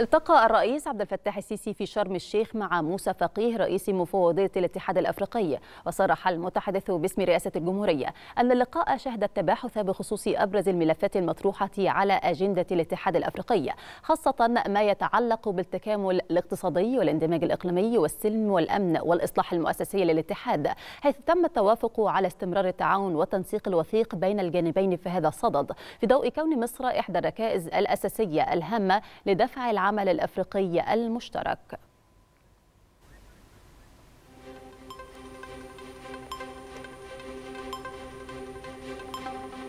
التقى الرئيس عبد الفتاح السيسي في شرم الشيخ مع موسى فقيه رئيس مفوضية الاتحاد الأفريقي وصرح المتحدث باسم رئاسة الجمهورية أن اللقاء شهد التباحث بخصوص أبرز الملفات المطروحة على أجندة الاتحاد الأفريقي خاصة ما يتعلق بالتكامل الاقتصادي والاندماج الإقليمي والسلم والأمن والإصلاح المؤسسي للاتحاد حيث تم التوافق على استمرار التعاون والتنسيق الوثيق بين الجانبين في هذا الصدد في ضوء كون مصر إحدى الركائز الأساسية الهامة لدفع العالم العمل الافريقي المشترك